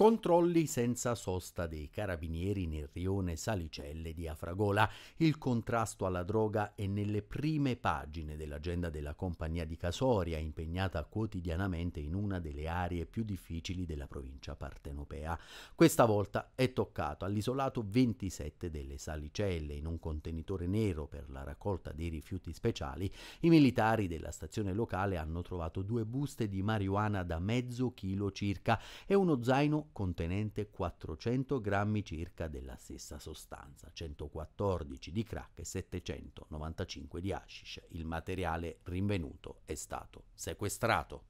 Controlli senza sosta dei carabinieri nel rione Salicelle di Afragola. Il contrasto alla droga è nelle prime pagine dell'agenda della compagnia di Casoria, impegnata quotidianamente in una delle aree più difficili della provincia partenopea. Questa volta è toccato all'isolato 27 delle Salicelle, in un contenitore nero per la raccolta dei rifiuti speciali. I militari della stazione locale hanno trovato due buste di marijuana da mezzo chilo circa e uno zaino contenente 400 grammi circa della stessa sostanza, 114 di crack e 795 di hashish. Il materiale rinvenuto è stato sequestrato.